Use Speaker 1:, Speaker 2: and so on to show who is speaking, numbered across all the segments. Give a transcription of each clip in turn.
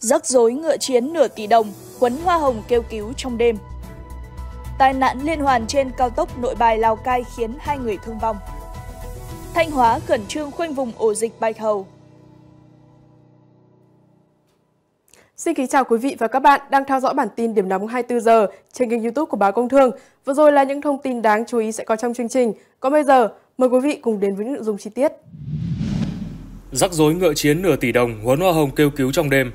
Speaker 1: Rắc rối ngựa chiến nửa tỷ đồng, quấn hoa hồng kêu cứu trong đêm. Tai nạn liên hoàn trên cao tốc nội bài Lào Cai khiến hai người thương vong. Thanh Hóa khẩn trương khoanh vùng ổ dịch bạch hầu. Xin kính chào quý vị và các bạn đang theo dõi bản tin điểm nóng 24 giờ trên kênh youtube của Báo Công Thương. Vừa rồi là những thông tin đáng chú ý sẽ có trong chương trình. Còn bây giờ, mời quý vị cùng đến với những nội dung chi tiết.
Speaker 2: Rắc rối ngựa chiến nửa tỷ đồng, huấn hoa hồng kêu cứu trong đêm,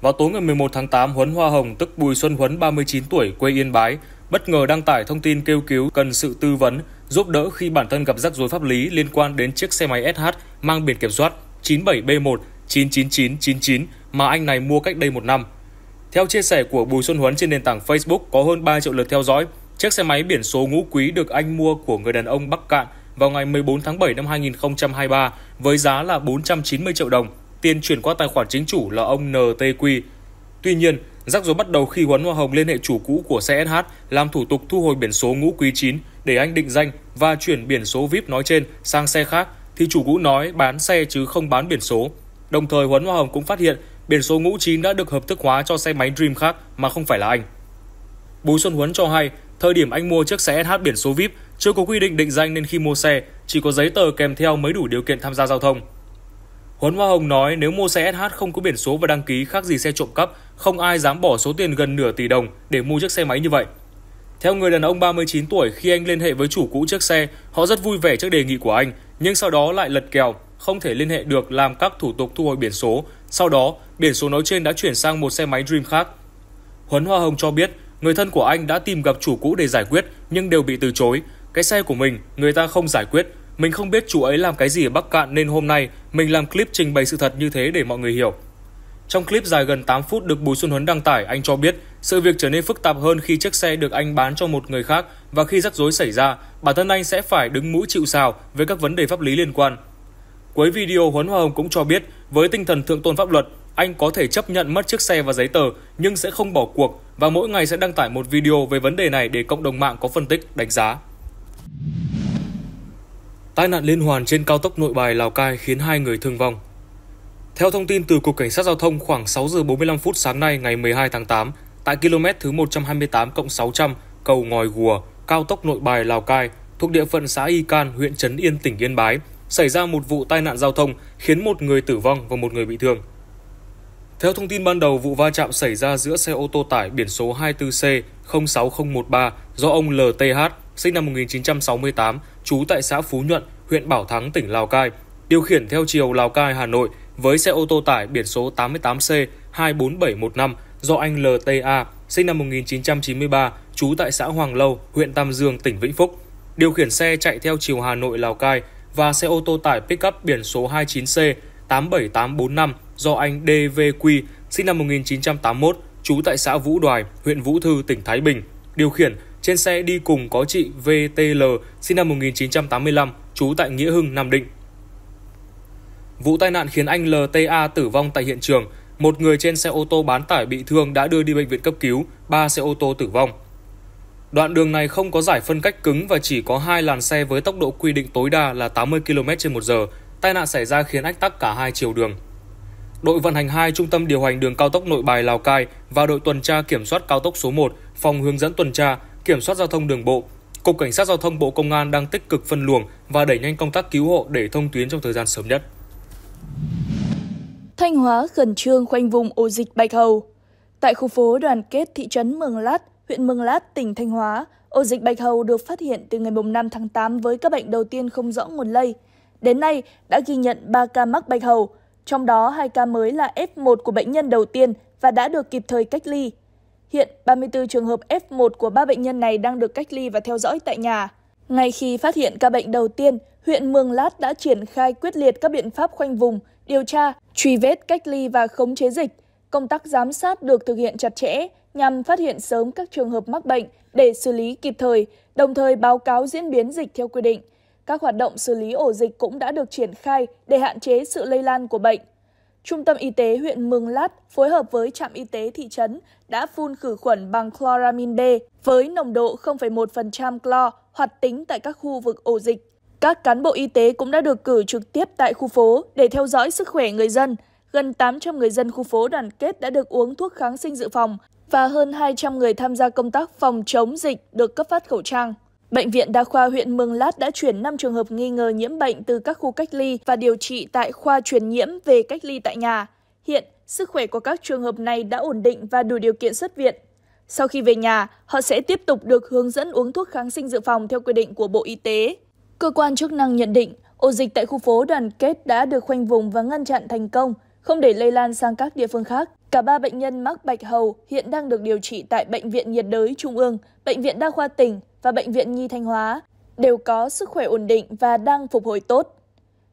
Speaker 2: vào tối ngày 11 tháng 8, Huấn Hoa Hồng tức Bùi Xuân Huấn 39 tuổi quê Yên Bái bất ngờ đăng tải thông tin kêu cứu cần sự tư vấn, giúp đỡ khi bản thân gặp rắc rối pháp lý liên quan đến chiếc xe máy SH mang biển kiểm soát 97B1 99999 mà anh này mua cách đây một năm. Theo chia sẻ của Bùi Xuân Huấn trên nền tảng Facebook có hơn 3 triệu lượt theo dõi, chiếc xe máy biển số ngũ quý được anh mua của người đàn ông Bắc Cạn vào ngày 14 tháng 7 năm 2023 với giá là 490 triệu đồng tiền chuyển qua tài khoản chính chủ là ông NTQ. Tuy nhiên, rắc rối bắt đầu khi Huấn Hoa Hồng liên hệ chủ cũ của xe SH làm thủ tục thu hồi biển số ngũ quý 9 để anh định danh và chuyển biển số VIP nói trên sang xe khác thì chủ cũ nói bán xe chứ không bán biển số. Đồng thời Huấn Hoa Hồng cũng phát hiện biển số ngũ 9 đã được hợp thức hóa cho xe máy Dream khác mà không phải là anh. Bùi Xuân Huấn cho hay, thời điểm anh mua chiếc xe SH biển số VIP chưa có quy định định danh nên khi mua xe, chỉ có giấy tờ kèm theo mới đủ điều kiện tham gia giao thông. Huấn Hoa Hồng nói nếu mua xe SH không có biển số và đăng ký khác gì xe trộm cắp, không ai dám bỏ số tiền gần nửa tỷ đồng để mua chiếc xe máy như vậy. Theo người đàn ông 39 tuổi, khi anh liên hệ với chủ cũ chiếc xe, họ rất vui vẻ trước đề nghị của anh, nhưng sau đó lại lật kèo, không thể liên hệ được làm các thủ tục thu hồi biển số. Sau đó, biển số nói trên đã chuyển sang một xe máy Dream khác. Huấn Hoa Hồng cho biết, người thân của anh đã tìm gặp chủ cũ để giải quyết nhưng đều bị từ chối. Cái xe của mình người ta không giải quyết mình không biết chủ ấy làm cái gì ở Bắc Cạn nên hôm nay mình làm clip trình bày sự thật như thế để mọi người hiểu. Trong clip dài gần 8 phút được Bùi Xuân Huấn đăng tải, anh cho biết sự việc trở nên phức tạp hơn khi chiếc xe được anh bán cho một người khác và khi rắc rối xảy ra, bản thân anh sẽ phải đứng mũi chịu sào với các vấn đề pháp lý liên quan. Cuối video, Huấn Hoa Hồng cũng cho biết với tinh thần thượng tôn pháp luật, anh có thể chấp nhận mất chiếc xe và giấy tờ nhưng sẽ không bỏ cuộc và mỗi ngày sẽ đăng tải một video về vấn đề này để cộng đồng mạng có phân tích, đánh giá. Tai nạn liên hoàn trên cao tốc Nội Bài Lào Cai khiến hai người thương vong. Theo thông tin từ Cục Cảnh sát Giao thông khoảng 6 giờ 45 phút sáng nay ngày 12 tháng 8, tại km thứ 128 600 cầu Ngòi Gùa, cao tốc Nội Bài Lào Cai thuộc địa phận xã Y Can, huyện Trấn Yên, tỉnh Yên Bái, xảy ra một vụ tai nạn giao thông khiến một người tử vong và một người bị thương. Theo thông tin ban đầu, vụ va chạm xảy ra giữa xe ô tô tải biển số 24C 06013 do ông LTH, sinh năm 1968, trú tại xã Phú Nhuận, huyện Bảo Thắng, tỉnh Lào Cai, điều khiển theo chiều Lào Cai, Hà Nội với xe ô tô tải biển số 88C 24715 do anh LTA, sinh năm 1993, trú tại xã Hoàng Lâu, huyện Tam Dương, tỉnh Vĩnh Phúc, điều khiển xe chạy theo chiều Hà Nội Lào Cai và xe ô tô tải pickup biển số 29C 87845 do anh DVQ, sinh năm 1981, trú tại xã Vũ Đoài, huyện Vũ Thư, tỉnh Thái Bình, điều khiển trên xe đi cùng có chị VTL, sinh năm 1985, trú tại Nghĩa Hưng, Nam Định. Vụ tai nạn khiến anh LTA tử vong tại hiện trường, một người trên xe ô tô bán tải bị thương đã đưa đi bệnh viện cấp cứu, ba xe ô tô tử vong. Đoạn đường này không có giải phân cách cứng và chỉ có hai làn xe với tốc độ quy định tối đa là 80 km h Tai nạn xảy ra khiến ách tắc cả hai chiều đường. Đội vận hành 2 Trung tâm điều hành đường cao tốc Nội Bài Lào Cai và đội tuần tra kiểm soát cao tốc số 1, phòng hướng dẫn tuần tra Kiểm soát giao thông đường bộ, Cục Cảnh sát Giao thông Bộ Công an đang tích cực phân luồng và đẩy nhanh công tác cứu hộ để thông tuyến trong thời gian sớm nhất.
Speaker 1: Thanh Hóa khẩn trương khoanh vùng ổ dịch bạch hầu. Tại khu phố đoàn kết thị trấn Mường Lát, huyện Mường Lát, tỉnh Thanh Hóa, ổ dịch bạch hầu được phát hiện từ ngày 5 tháng 8 với các bệnh đầu tiên không rõ nguồn lây. Đến nay, đã ghi nhận 3 ca mắc bạch hầu, trong đó 2 ca mới là F1 của bệnh nhân đầu tiên và đã được kịp thời cách ly. Hiện 34 trường hợp F1 của ba bệnh nhân này đang được cách ly và theo dõi tại nhà. Ngay khi phát hiện ca bệnh đầu tiên, huyện Mường Lát đã triển khai quyết liệt các biện pháp khoanh vùng, điều tra, truy vết cách ly và khống chế dịch. Công tác giám sát được thực hiện chặt chẽ nhằm phát hiện sớm các trường hợp mắc bệnh để xử lý kịp thời, đồng thời báo cáo diễn biến dịch theo quy định. Các hoạt động xử lý ổ dịch cũng đã được triển khai để hạn chế sự lây lan của bệnh. Trung tâm Y tế huyện Mường Lát phối hợp với trạm y tế thị trấn đã phun khử khuẩn bằng chloramin D với nồng độ 0,1% clo hoạt tính tại các khu vực ổ dịch. Các cán bộ y tế cũng đã được cử trực tiếp tại khu phố để theo dõi sức khỏe người dân. Gần 800 người dân khu phố đoàn kết đã được uống thuốc kháng sinh dự phòng và hơn 200 người tham gia công tác phòng chống dịch được cấp phát khẩu trang. Bệnh viện Đa khoa huyện Mường Lát đã chuyển 5 trường hợp nghi ngờ nhiễm bệnh từ các khu cách ly và điều trị tại khoa truyền nhiễm về cách ly tại nhà. Hiện, sức khỏe của các trường hợp này đã ổn định và đủ điều kiện xuất viện. Sau khi về nhà, họ sẽ tiếp tục được hướng dẫn uống thuốc kháng sinh dự phòng theo quy định của Bộ Y tế. Cơ quan chức năng nhận định, ổ dịch tại khu phố đoàn kết đã được khoanh vùng và ngăn chặn thành công, không để lây lan sang các địa phương khác. Cả ba bệnh nhân mắc bạch hầu hiện đang được điều trị tại Bệnh viện nhiệt đới Trung ương, Bệnh viện Đa khoa tỉnh và Bệnh viện Nhi Thanh Hóa đều có sức khỏe ổn định và đang phục hồi tốt.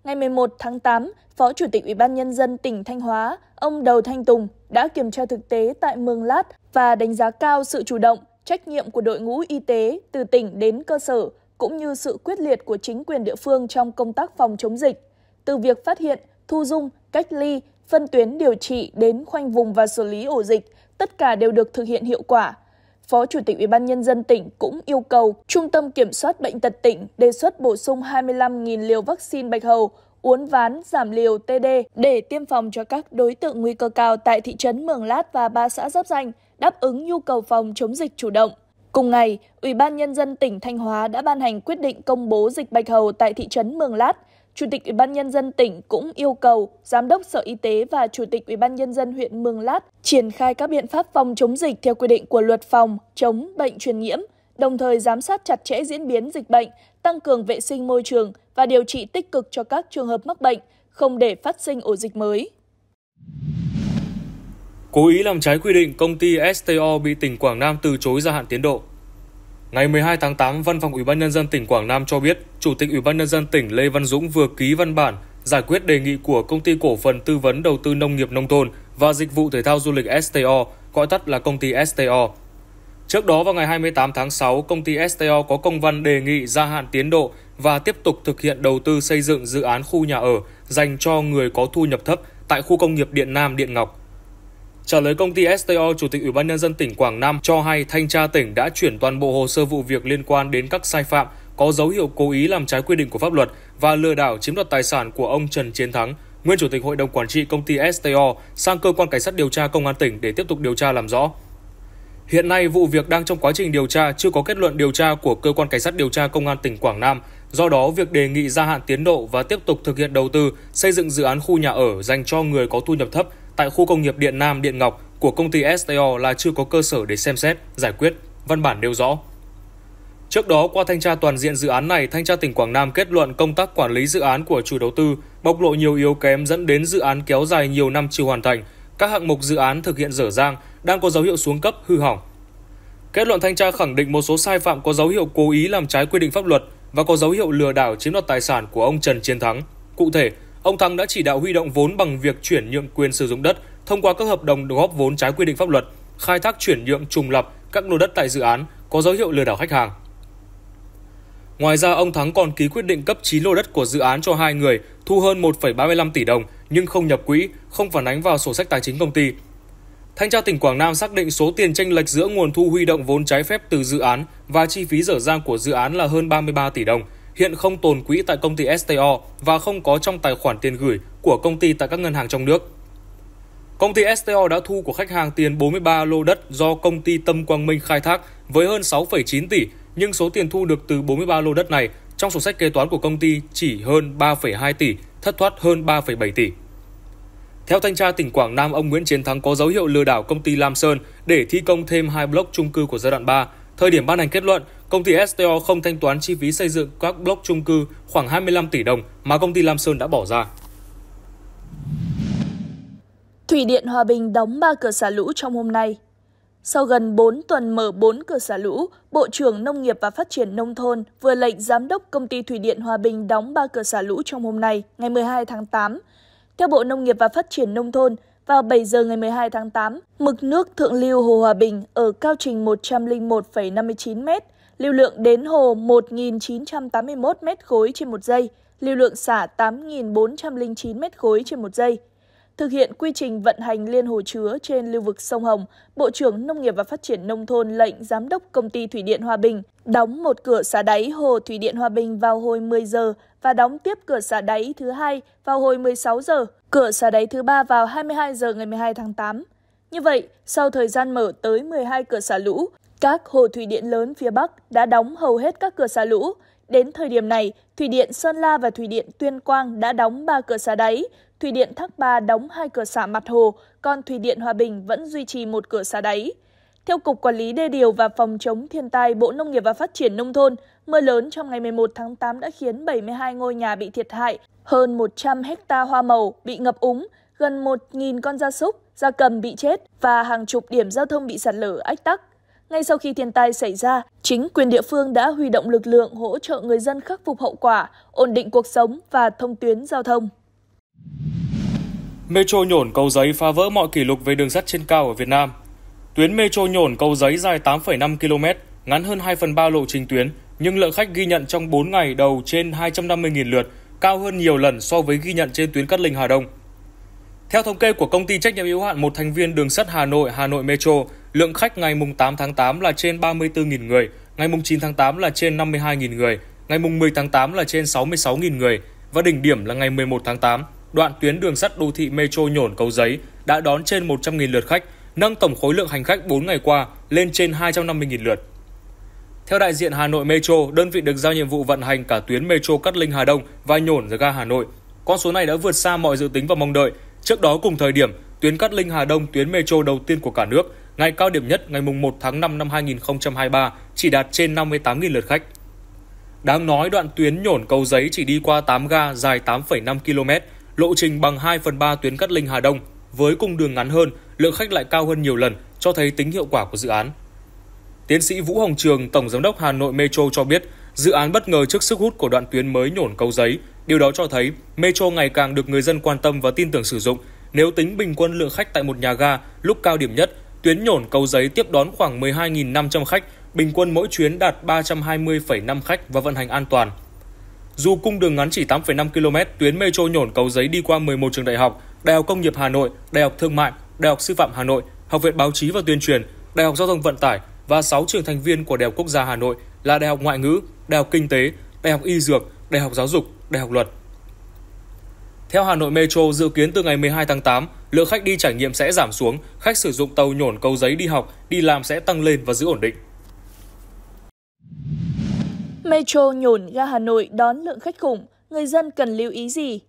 Speaker 1: Ngày 11 tháng 8, Phó Chủ tịch Ủy ban Nhân dân tỉnh Thanh Hóa, ông Đầu Thanh Tùng đã kiểm tra thực tế tại Mường Lát và đánh giá cao sự chủ động, trách nhiệm của đội ngũ y tế từ tỉnh đến cơ sở, cũng như sự quyết liệt của chính quyền địa phương trong công tác phòng chống dịch. Từ việc phát hiện, thu dung, cách ly, phân tuyến điều trị đến khoanh vùng và xử lý ổ dịch, tất cả đều được thực hiện hiệu quả – Phó Chủ tịch UBND tỉnh cũng yêu cầu Trung tâm Kiểm soát Bệnh tật tỉnh đề xuất bổ sung 25.000 liều vaccine bạch hầu, uốn ván, giảm liều TD để tiêm phòng cho các đối tượng nguy cơ cao tại thị trấn Mường Lát và ba xã giáp danh, đáp ứng nhu cầu phòng chống dịch chủ động. Cùng ngày, Ủy ban Nhân dân tỉnh Thanh Hóa đã ban hành quyết định công bố dịch bạch hầu tại thị trấn Mường Lát – Chủ tịch Ủy ban nhân dân tỉnh cũng yêu cầu giám đốc Sở Y tế và Chủ tịch Ủy ban nhân dân huyện Mường Lát triển khai các biện pháp phòng chống dịch theo quy định của luật phòng chống bệnh truyền nhiễm, đồng thời giám sát chặt chẽ diễn biến dịch bệnh, tăng cường vệ sinh môi trường và điều trị tích cực cho các trường hợp mắc bệnh, không để phát sinh ổ dịch mới.
Speaker 2: Cố ý làm trái quy định công ty STO bị tỉnh Quảng Nam từ chối gia hạn tiến độ. Ngày 12 tháng 8, Văn phòng Ủy ban nhân dân tỉnh Quảng Nam cho biết, Chủ tịch Ủy ban nhân dân tỉnh Lê Văn Dũng vừa ký văn bản giải quyết đề nghị của công ty cổ phần tư vấn đầu tư nông nghiệp nông thôn và dịch vụ thể thao du lịch STO, gọi tắt là công ty STO. Trước đó vào ngày 28 tháng 6, công ty STO có công văn đề nghị gia hạn tiến độ và tiếp tục thực hiện đầu tư xây dựng dự án khu nhà ở dành cho người có thu nhập thấp tại khu công nghiệp Điện Nam, Điện Ngọc. Trả lời công ty STO, Chủ tịch Ủy ban nhân dân tỉnh Quảng Nam cho hay thanh tra tỉnh đã chuyển toàn bộ hồ sơ vụ việc liên quan đến các sai phạm có dấu hiệu cố ý làm trái quy định của pháp luật và lừa đảo chiếm đoạt tài sản của ông Trần Chiến Thắng, nguyên chủ tịch hội đồng quản trị công ty STO sang cơ quan cảnh sát điều tra công an tỉnh để tiếp tục điều tra làm rõ. Hiện nay vụ việc đang trong quá trình điều tra chưa có kết luận điều tra của cơ quan cảnh sát điều tra công an tỉnh Quảng Nam, do đó việc đề nghị gia hạn tiến độ và tiếp tục thực hiện đầu tư xây dựng dự án khu nhà ở dành cho người có thu nhập thấp tại khu công nghiệp Điện Nam Điện Ngọc của công ty STO là chưa có cơ sở để xem xét, giải quyết, văn bản nêu rõ. Trước đó, qua thanh tra toàn diện dự án này, thanh tra tỉnh Quảng Nam kết luận công tác quản lý dự án của chủ đầu tư bộc lộ nhiều yếu kém dẫn đến dự án kéo dài nhiều năm chưa hoàn thành. Các hạng mục dự án thực hiện dở dang, đang có dấu hiệu xuống cấp, hư hỏng. Kết luận thanh tra khẳng định một số sai phạm có dấu hiệu cố ý làm trái quy định pháp luật và có dấu hiệu lừa đảo chiếm đoạt tài sản của ông Trần Chiến Thắng. Cụ thể, ông Thắng đã chỉ đạo huy động vốn bằng việc chuyển nhượng quyền sử dụng đất thông qua các hợp đồng góp vốn trái quy định pháp luật, khai thác chuyển nhượng trùng lập các lô đất tại dự án có dấu hiệu lừa đảo khách hàng. Ngoài ra, ông Thắng còn ký quyết định cấp 9 lô đất của dự án cho hai người, thu hơn 1,35 tỷ đồng nhưng không nhập quỹ, không phản ánh vào sổ sách tài chính công ty. Thanh tra tỉnh Quảng Nam xác định số tiền tranh lệch giữa nguồn thu huy động vốn trái phép từ dự án và chi phí dở dang của dự án là hơn 33 tỷ đồng, hiện không tồn quỹ tại công ty STO và không có trong tài khoản tiền gửi của công ty tại các ngân hàng trong nước. Công ty STO đã thu của khách hàng tiền 43 lô đất do công ty Tâm Quang Minh khai thác với hơn 6,9 tỷ nhưng số tiền thu được từ 43 lô đất này trong sổ sách kế toán của công ty chỉ hơn 3,2 tỷ, thất thoát hơn 3,7 tỷ. Theo thanh tra tỉnh Quảng Nam, ông Nguyễn Chiến Thắng có dấu hiệu lừa đảo công ty Lam Sơn để thi công thêm hai block chung cư của giai đoạn 3. Thời điểm ban hành kết luận, công ty STO không thanh toán chi phí xây dựng các block chung cư khoảng 25 tỷ đồng mà công ty Lam Sơn đã bỏ ra.
Speaker 1: Thủy điện Hòa Bình đóng 3 cửa xả lũ trong hôm nay. Sau gần 4 tuần mở 4 cửa xả lũ, Bộ trưởng Nông nghiệp và Phát triển Nông thôn vừa lệnh Giám đốc Công ty Thủy điện Hòa Bình đóng 3 cửa xả lũ trong hôm nay, ngày 12 tháng 8. Theo Bộ Nông nghiệp và Phát triển Nông thôn, vào 7 giờ ngày 12 tháng 8, mực nước thượng lưu Hồ Hòa Bình ở cao trình 101,59 m, lưu lượng đến hồ 1.981 m khối trên một giây, lưu lượng xả 8.409 m khối trên một giây. Thực hiện quy trình vận hành liên hồ chứa trên lưu vực sông Hồng, Bộ trưởng Nông nghiệp và Phát triển Nông thôn lệnh Giám đốc Công ty Thủy điện Hòa Bình đóng một cửa xả đáy hồ Thủy điện Hòa Bình vào hồi 10 giờ và đóng tiếp cửa xả đáy thứ hai vào hồi 16 giờ, cửa xả đáy thứ ba vào 22 giờ ngày 12 tháng 8. Như vậy, sau thời gian mở tới 12 cửa xả lũ, các hồ thủy điện lớn phía Bắc đã đóng hầu hết các cửa xả lũ, Đến thời điểm này, Thủy điện Sơn La và Thủy điện Tuyên Quang đã đóng 3 cửa xả đáy, Thủy điện Thác Ba đóng 2 cửa xả mặt hồ, còn Thủy điện Hòa Bình vẫn duy trì một cửa xả đáy. Theo Cục Quản lý Đê điều và Phòng chống thiên tai Bộ Nông nghiệp và Phát triển Nông thôn, mưa lớn trong ngày 11 tháng 8 đã khiến 72 ngôi nhà bị thiệt hại, hơn 100 hecta hoa màu bị ngập úng, gần 1.000 con gia súc, gia cầm bị chết và hàng chục điểm giao thông bị sạt lở ách tắc. Ngay sau khi thiên tai xảy ra, chính quyền địa phương đã huy động lực lượng hỗ trợ người dân khắc phục hậu quả, ổn định cuộc sống và thông tuyến giao thông.
Speaker 2: Metro nhổn cầu giấy phá vỡ mọi kỷ lục về đường sắt trên cao ở Việt Nam. Tuyến metro nhổn cầu giấy dài 8,5 km, ngắn hơn 2 phần 3 lộ trình tuyến, nhưng lượng khách ghi nhận trong 4 ngày đầu trên 250.000 lượt, cao hơn nhiều lần so với ghi nhận trên tuyến Cát Linh Hà Đông. Theo thống kê của công ty trách nhiệm hữu hạn một thành viên đường sắt Hà Nội Hà Nội Metro, Lượng khách ngày mùng 8 tháng 8 là trên 34.000 người, ngày mùng 9 tháng 8 là trên 52.000 người, ngày mùng 10 tháng 8 là trên 66.000 người và đỉnh điểm là ngày 11 tháng 8. Đoạn tuyến đường sắt đô thị Metro Nhổn Cầu Giấy đã đón trên 100.000 lượt khách, nâng tổng khối lượng hành khách 4 ngày qua lên trên 250.000 lượt. Theo đại diện Hà Nội Metro, đơn vị được giao nhiệm vụ vận hành cả tuyến Metro Cát Linh Hà Đông và Nhổn ga Hà Nội. Con số này đã vượt xa mọi dự tính và mong đợi. Trước đó cùng thời điểm, tuyến Cát Linh Hà Đông, tuyến Metro đầu tiên của cả nước, Ngày cao điểm nhất ngày mùng 1 tháng 5 năm 2023 chỉ đạt trên 58.000 lượt khách. Đáng nói đoạn tuyến nhổn cầu giấy chỉ đi qua 8 ga dài 8,5 km, lộ trình bằng 2 phần 3 tuyến Cát Linh Hà Đông, với cung đường ngắn hơn, lượng khách lại cao hơn nhiều lần, cho thấy tính hiệu quả của dự án. Tiến sĩ Vũ Hồng Trường, Tổng Giám đốc Hà Nội Metro cho biết, dự án bất ngờ trước sức hút của đoạn tuyến mới nhổn cầu giấy. Điều đó cho thấy Metro ngày càng được người dân quan tâm và tin tưởng sử dụng. Nếu tính bình quân lượng khách tại một nhà ga lúc cao điểm nhất Tuyến nhổn cầu giấy tiếp đón khoảng 12.500 khách, bình quân mỗi chuyến đạt 320,5 khách và vận hành an toàn. Dù cung đường ngắn chỉ 8,5 km, tuyến metro nhổn cầu giấy đi qua 11 trường đại học, Đại học Công nghiệp Hà Nội, Đại học Thương mại, Đại học Sư phạm Hà Nội, Học viện Báo chí và Tuyên truyền, Đại học Giao thông Vận tải và 6 trường thành viên của Đại học Quốc gia Hà Nội là Đại học Ngoại ngữ, Đại học Kinh tế, Đại học Y Dược, Đại học Giáo dục, Đại học Luật. Theo Hà Nội Metro, dự kiến từ ngày 12 tháng 8, lượng khách đi trải nghiệm sẽ giảm xuống, khách sử dụng tàu nhổn cầu giấy đi học, đi làm sẽ tăng lên và giữ ổn định.
Speaker 1: Metro nhổn ga Hà Nội đón lượng khách khủng, người dân cần lưu ý gì?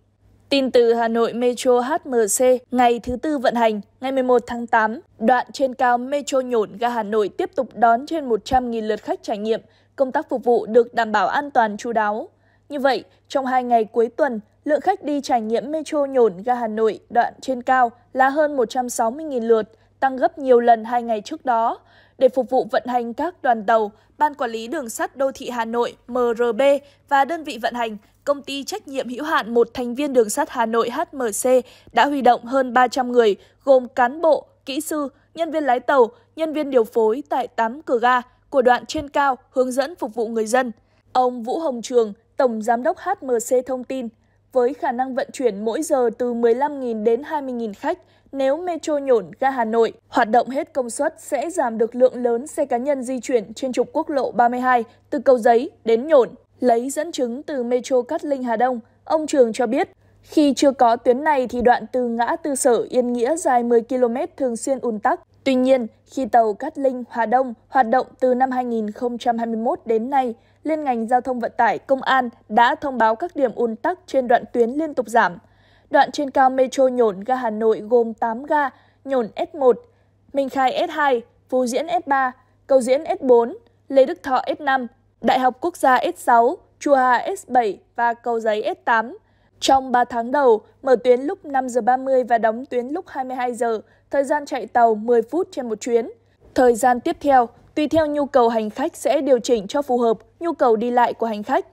Speaker 1: Tin từ Hà Nội Metro HMC ngày thứ tư vận hành, ngày 11 tháng 8, đoạn trên cao Metro nhổn ga Hà Nội tiếp tục đón trên 100.000 lượt khách trải nghiệm, công tác phục vụ được đảm bảo an toàn chú đáo. Như vậy, trong hai ngày cuối tuần, lượng khách đi trải nghiệm metro nhổn ga Hà Nội đoạn trên cao là hơn 160.000 lượt, tăng gấp nhiều lần hai ngày trước đó. Để phục vụ vận hành các đoàn tàu, Ban Quản lý Đường sắt Đô thị Hà Nội MRB và đơn vị vận hành, công ty trách nhiệm hữu hạn một thành viên đường sắt Hà Nội HMC đã huy động hơn 300 người, gồm cán bộ, kỹ sư, nhân viên lái tàu, nhân viên điều phối tại 8 cửa ga của đoạn trên cao hướng dẫn phục vụ người dân. Ông Vũ Hồng Trường, Tổng Giám đốc HMC thông tin, với khả năng vận chuyển mỗi giờ từ 15.000 đến 20.000 khách nếu metro nhổn ga Hà Nội. Hoạt động hết công suất sẽ giảm được lượng lớn xe cá nhân di chuyển trên trục quốc lộ 32 từ cầu giấy đến nhổn. Lấy dẫn chứng từ metro Cát Linh Hà Đông, ông Trường cho biết, khi chưa có tuyến này thì đoạn từ ngã tư sở Yên Nghĩa dài 10 km thường xuyên ùn tắc. Tuy nhiên, khi tàu Cát Linh Hà Đông hoạt động từ năm 2021 đến nay, Liên ngành Giao thông Vận tải Công an đã thông báo các điểm ùn tắc trên đoạn tuyến liên tục giảm. Đoạn trên cao Metro Nhổn ga Hà Nội gồm 8 ga, Nhổn S1, Minh Khai S2, Phú Diễn S3, Cầu Diễn S4, Lê Đức Thọ S5, Đại học Quốc gia S6, Chùa Hà S7 và Cầu Giấy S8 trong 3 tháng đầu, mở tuyến lúc 5 giờ 30 và đóng tuyến lúc 22 giờ, thời gian chạy tàu 10 phút trên một chuyến. Thời gian tiếp theo, tùy theo nhu cầu hành khách sẽ điều chỉnh cho phù hợp nhu cầu đi lại của hành khách.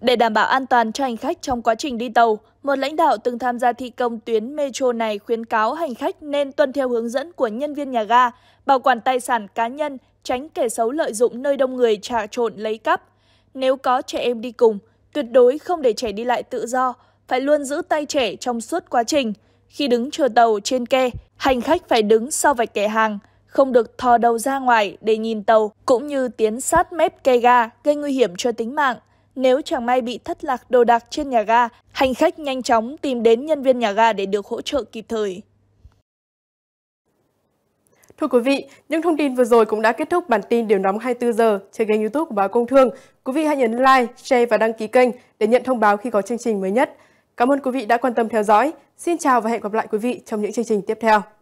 Speaker 1: Để đảm bảo an toàn cho hành khách trong quá trình đi tàu, một lãnh đạo từng tham gia thi công tuyến metro này khuyến cáo hành khách nên tuân theo hướng dẫn của nhân viên nhà ga, bảo quản tài sản cá nhân, tránh kẻ xấu lợi dụng nơi đông người trà trộn lấy cắp. Nếu có trẻ em đi cùng, tuyệt đối không để trẻ đi lại tự do, phải luôn giữ tay trẻ trong suốt quá trình. Khi đứng chờ tàu trên ke, hành khách phải đứng sau vạch kẻ hàng, không được thò đầu ra ngoài để nhìn tàu, cũng như tiến sát mép cây ga gây nguy hiểm cho tính mạng. Nếu chẳng may bị thất lạc đồ đạc trên nhà ga, hành khách nhanh chóng tìm đến nhân viên nhà ga để được hỗ trợ kịp thời. Thưa quý vị, những thông tin vừa rồi cũng đã kết thúc bản tin Điểm nóng 24 giờ trên kênh youtube của Báo Công Thương. Quý vị hãy nhấn like, share và đăng ký kênh để nhận thông báo khi có chương trình mới nhất. Cảm ơn quý vị đã quan tâm theo dõi. Xin chào và hẹn gặp lại quý vị trong những chương trình tiếp theo.